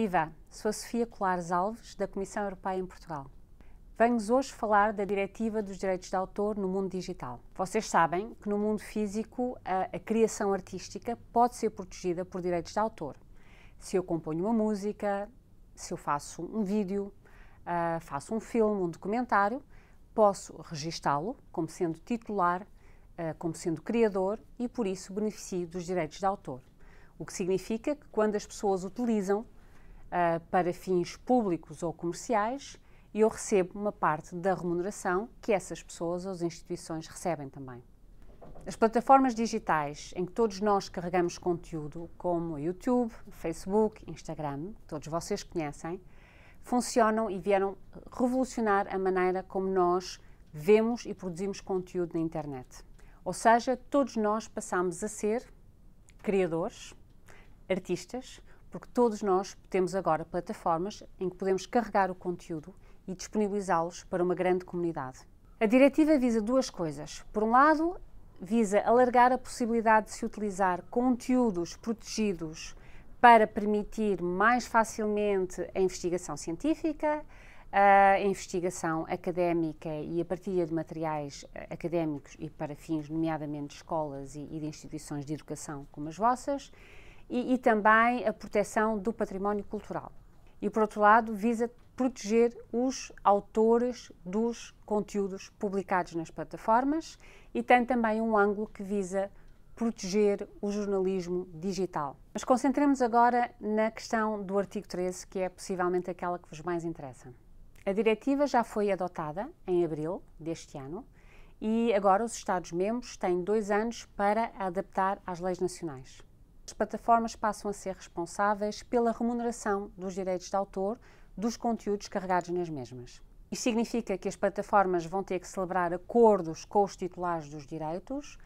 Viva! Sou Sofia Colares Alves, da Comissão Europeia em Portugal. Venho-vos hoje falar da Diretiva dos Direitos de Autor no mundo digital. Vocês sabem que no mundo físico a, a criação artística pode ser protegida por direitos de autor. Se eu componho uma música, se eu faço um vídeo, uh, faço um filme, um documentário, posso registá-lo como sendo titular, uh, como sendo criador e por isso beneficio dos direitos de autor. O que significa que quando as pessoas utilizam uh, para fins públicos ou comerciais e eu recebo uma parte da remuneração que essas pessoas ou as instituições recebem também. As plataformas digitais em que todos nós carregamos conteúdo, como YouTube, Facebook, Instagram, todos vocês conhecem, funcionam e vieram revolucionar a maneira como nós vemos e produzimos conteúdo na internet. Ou seja, todos nós passamos a ser criadores, artistas, porque todos nós temos agora plataformas em que podemos carregar o conteúdo e disponibilizá-los para uma grande comunidade. A diretiva visa duas coisas. Por um lado, visa alargar a possibilidade de se utilizar conteúdos protegidos para permitir mais facilmente a investigação científica, a investigação académica e a partilha de materiais eh, académicos e para fins, nomeadamente, de escolas e de instituições de educação como as vossas, e, e também a proteção do património cultural. E, por outro lado, visa proteger os autores dos conteúdos publicados nas plataformas e tem também um ângulo que visa proteger o jornalismo digital. Mas concentremos agora na questão do artigo 13, que é possivelmente aquela que vos mais interessa. A diretiva já foi adotada em abril deste ano e agora os Estados-membros têm dois anos para adaptar às leis nacionais as plataformas passam a ser responsáveis pela remuneração dos direitos de autor dos conteúdos carregados nas mesmas. Isso significa que as plataformas vão ter que celebrar acordos com os titulares dos direitos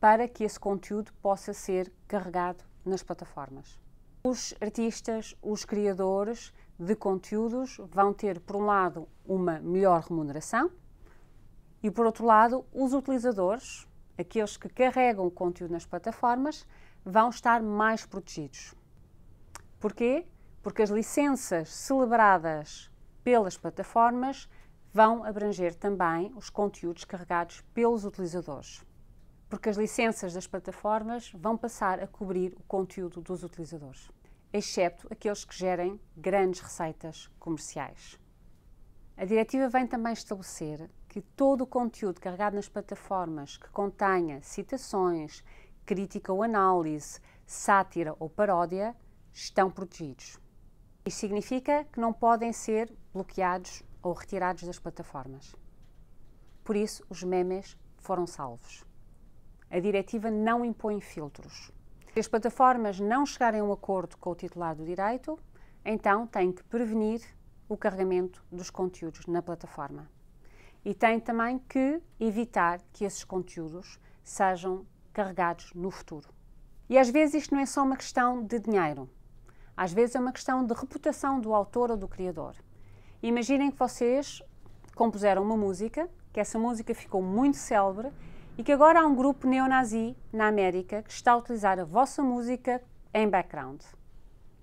para que esse conteúdo possa ser carregado nas plataformas. Os artistas, os criadores de conteúdos vão ter, por um lado, uma melhor remuneração e, por outro lado, os utilizadores, aqueles que carregam o conteúdo nas plataformas, vão estar mais protegidos. Porquê? Porque as licenças celebradas pelas plataformas vão abranger também os conteúdos carregados pelos utilizadores. Porque as licenças das plataformas vão passar a cobrir o conteúdo dos utilizadores, exceto aqueles que gerem grandes receitas comerciais. A diretiva vem também estabelecer que todo o conteúdo carregado nas plataformas que contenha citações crítica ou análise, sátira ou paródia estão protegidos. Isto significa que não podem ser bloqueados ou retirados das plataformas. Por isso, os memes foram salvos. A diretiva não impõe filtros. Se as plataformas não chegarem a um acordo com o titular do direito, então têm que prevenir o carregamento dos conteúdos na plataforma. E têm também que evitar que esses conteúdos sejam carregados no futuro. E às vezes isto não é só uma questão de dinheiro, às vezes é uma questão de reputação do autor ou do criador. Imaginem que vocês compuseram uma música, que essa música ficou muito célebre e que agora há um grupo neonazi na América que está a utilizar a vossa música em background.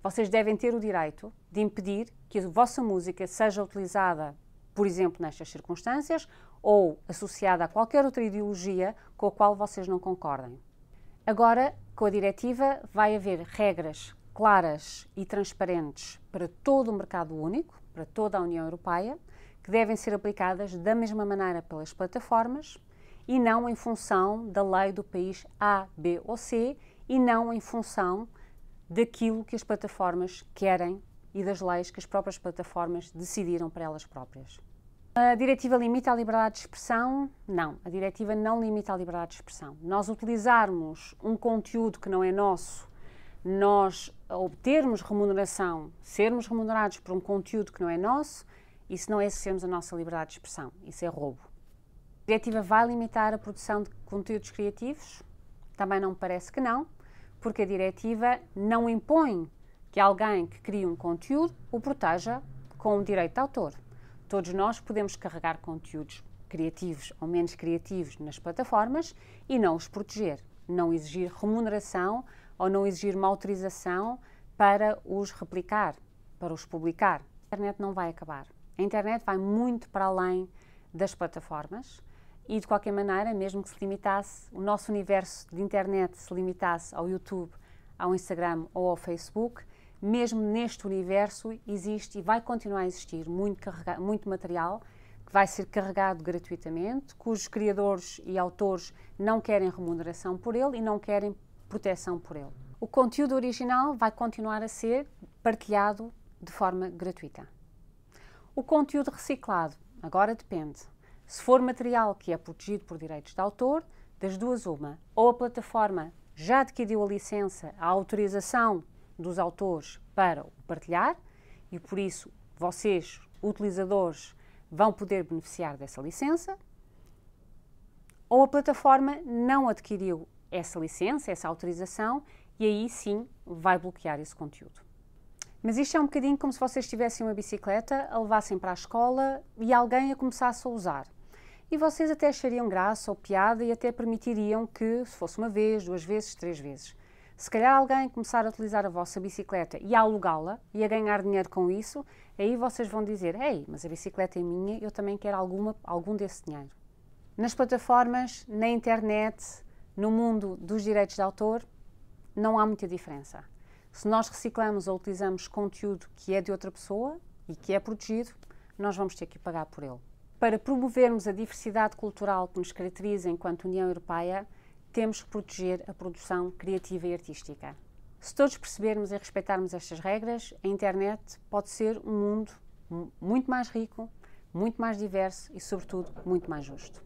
Vocês devem ter o direito de impedir que a vossa música seja utilizada, por exemplo, nestas circunstâncias, ou associada a qualquer outra ideologia com a qual vocês não concordem. Agora, com a diretiva, vai haver regras claras e transparentes para todo o mercado único, para toda a União Europeia, que devem ser aplicadas da mesma maneira pelas plataformas e não em função da lei do país A, B ou C e não em função daquilo que as plataformas querem e das leis que as próprias plataformas decidiram para elas próprias. A diretiva limita a liberdade de expressão? Não, a diretiva não limita a liberdade de expressão. Nós utilizarmos um conteúdo que não é nosso, nós obtermos remuneração, sermos remunerados por um conteúdo que não é nosso, isso não é sermos a nossa liberdade de expressão, isso é roubo. A diretiva vai limitar a produção de conteúdos criativos? Também não me parece que não, porque a diretiva não impõe que alguém que crie um conteúdo o proteja com o direito de autor. Todos nós podemos carregar conteúdos criativos ou menos criativos nas plataformas e não os proteger, não exigir remuneração ou não exigir uma autorização para os replicar, para os publicar. A internet não vai acabar. A internet vai muito para além das plataformas e, de qualquer maneira, mesmo que se limitasse, o nosso universo de internet se limitasse ao YouTube, ao Instagram ou ao Facebook, mesmo neste universo, existe e vai continuar a existir muito, carrega, muito material que vai ser carregado gratuitamente, cujos criadores e autores não querem remuneração por ele e não querem proteção por ele. O conteúdo original vai continuar a ser partilhado de forma gratuita. O conteúdo reciclado, agora depende. Se for material que é protegido por direitos de autor, das duas uma, ou a plataforma já adquiriu a licença, a autorização dos autores para o partilhar e por isso vocês, utilizadores, vão poder beneficiar dessa licença. Ou a plataforma não adquiriu essa licença, essa autorização e aí sim vai bloquear esse conteúdo. Mas isto é um bocadinho como se vocês tivessem uma bicicleta, a levassem para a escola e alguém a começasse a usar. E vocês até achariam graça ou piada e até permitiriam que, se fosse uma vez, duas vezes, três vezes. Se calhar alguém começar a utilizar a vossa bicicleta e a alugá-la e a ganhar dinheiro com isso, aí vocês vão dizer: Ei, mas a bicicleta é minha, eu também quero alguma, algum desse dinheiro. Nas plataformas, na internet, no mundo dos direitos de autor, não há muita diferença. Se nós reciclamos ou utilizamos conteúdo que é de outra pessoa e que é protegido, nós vamos ter que pagar por ele. Para promovermos a diversidade cultural que nos caracteriza enquanto União Europeia, temos que proteger a produção criativa e artística. Se todos percebermos e respeitarmos estas regras, a internet pode ser um mundo muito mais rico, muito mais diverso e, sobretudo, muito mais justo.